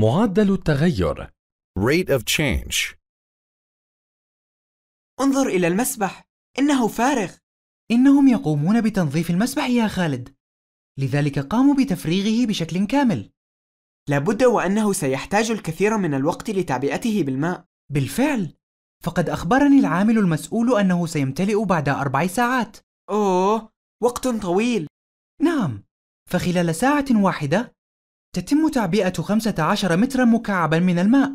معدل التغير rate of change انظر إلى المسبح إنه فارغ إنهم يقومون بتنظيف المسبح يا خالد لذلك قاموا بتفريغه بشكل كامل لابد وأنه سيحتاج الكثير من الوقت لتعبئته بالماء بالفعل فقد أخبرني العامل المسؤول أنه سيمتلئ بعد أربع ساعات أوه وقت طويل نعم فخلال ساعة واحدة تتم تعبئة 15 مترا مكعبا من الماء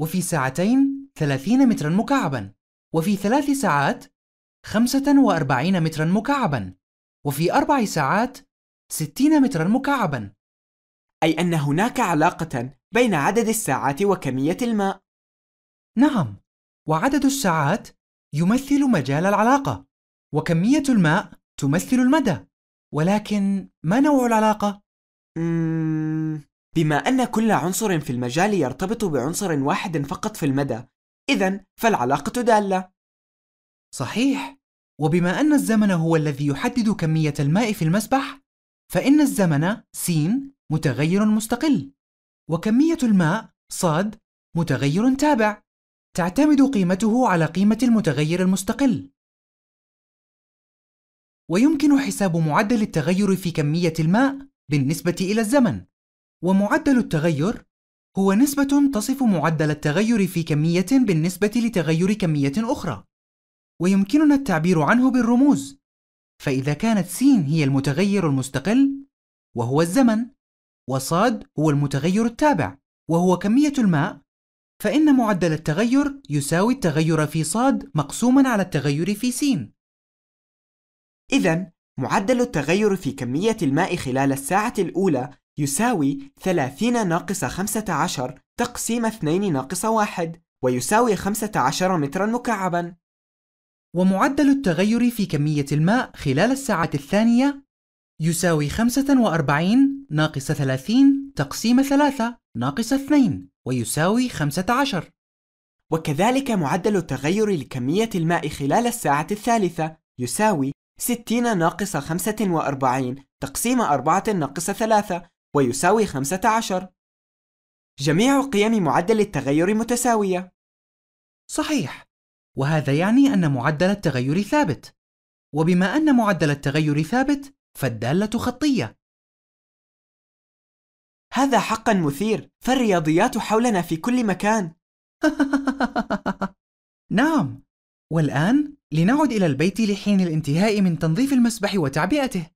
وفي ساعتين 30 مترا مكعبا وفي ثلاث ساعات 45 مترا مكعبا وفي أربع ساعات 60 مترا مكعبا أي أن هناك علاقة بين عدد الساعات وكمية الماء نعم وعدد الساعات يمثل مجال العلاقة وكمية الماء تمثل المدى ولكن ما نوع العلاقة؟ بما أن كل عنصر في المجال يرتبط بعنصر واحد فقط في المدى، إذا فالعلاقة دالة. صحيح، وبما أن الزمن هو الذي يحدد كمية الماء في المسبح، فإن الزمن س متغير مستقل، وكمية الماء ص متغير تابع، تعتمد قيمته على قيمة المتغير المستقل. ويمكن حساب معدل التغير في كمية الماء بالنسبة إلى الزمن، ومعدل التغير هو نسبة تصف معدل التغير في كمية بالنسبة لتغير كمية أخرى، ويمكننا التعبير عنه بالرموز، فإذا كانت س هي المتغير المستقل وهو الزمن، وص هو المتغير التابع وهو كمية الماء، فإن معدل التغير يساوي التغير في ص مقسوما على التغير في س. إذا معدل التغير في كمية الماء خلال الساعة الأولى يساوي 30 ناقص 15 تقسيم 2 ناقص 1 ويساوي 15 مترا مكعبا ومعدل التغير في كمية الماء خلال الساعة الثانية يساوي 45 ناقص 30 تقسيم 3 ناقص 2 ويساوي 15 وكذلك معدل التغير لكمية الماء خلال الساعة الثالثة يساوي 60 ناقص 45 تقسيم 4 ناقص 3 ويساوي 15 جميع قيم معدل التغير متساوية صحيح وهذا يعني أن معدل التغير ثابت وبما أن معدل التغير ثابت فالدالة خطية هذا حقا مثير فالرياضيات حولنا في كل مكان نعم والآن لنعد إلى البيت لحين الانتهاء من تنظيف المسبح وتعبئته.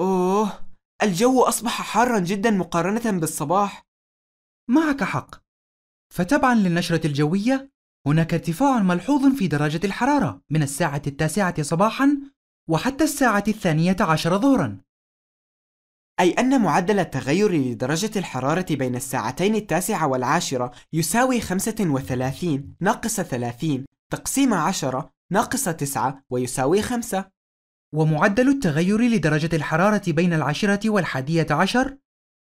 أوه، الجو أصبح حارًا جدًا مقارنة بالصباح. معك حق. فتبعًا للنشرة الجوية، هناك ارتفاع ملحوظ في درجة الحرارة من الساعة التاسعة صباحًا وحتى الساعة الثانية عشر ظهرًا. أي أن معدل التغير لدرجة الحرارة بين الساعتين التاسعة والعاشرة يساوي 35 ناقص 30 تقسيم 10 ناقص 9 ويساوي 5 ومعدل التغير لدرجة الحرارة بين العاشرة والحادية عشر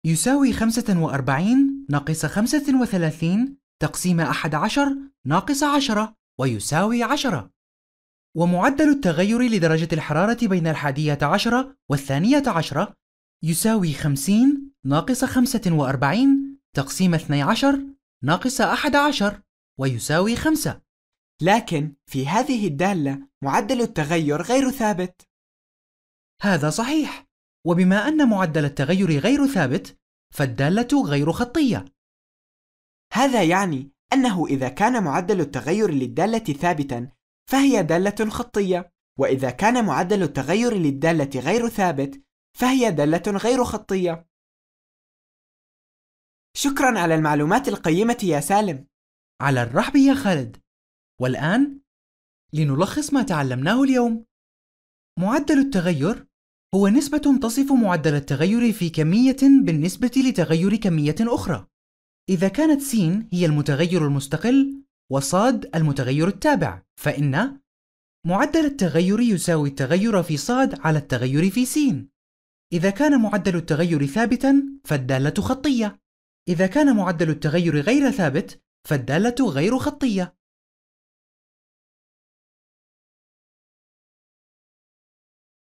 يساوي 45 ناقص 35 تقسيم 11 ناقص 10 ويساوي 10 ومعدل التغير لدرجة الحرارة بين الحادية عشرة والثانية عشرة يساوي 50 ناقص 45 تقسيم 12 ناقص 11 ويساوي 5 لكن في هذه الدالة معدل التغير غير ثابت هذا صحيح وبما أن معدل التغير غير ثابت فالدالة غير خطية هذا يعني أنه إذا كان معدل التغير للدالة ثابتا فهي دالة خطية وإذا كان معدل التغير للدالة غير ثابت فهي دالة غير خطية شكرا على المعلومات القيمة يا سالم على الرحب يا خالد والآن لنلخص ما تعلمناه اليوم. معدل التغير هو نسبة تصف معدل التغير في كمية بالنسبة لتغير كمية أخرى. إذا كانت س هي المتغير المستقل وصاد المتغير التابع، فإن معدل التغير يساوي التغير في صاد على التغير في س. إذا كان معدل التغير ثابتًا فالدالة خطية. إذا كان معدل التغير غير ثابت فالدالة غير خطية.